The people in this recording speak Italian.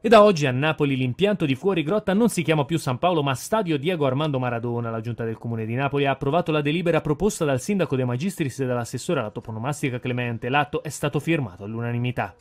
E da oggi a Napoli l'impianto di fuori grotta non si chiama più San Paolo ma Stadio Diego Armando Maradona. La giunta del comune di Napoli ha approvato la delibera proposta dal sindaco De Magistris e dall'assessore alla toponomastica Clemente. L'atto è stato firmato all'unanimità.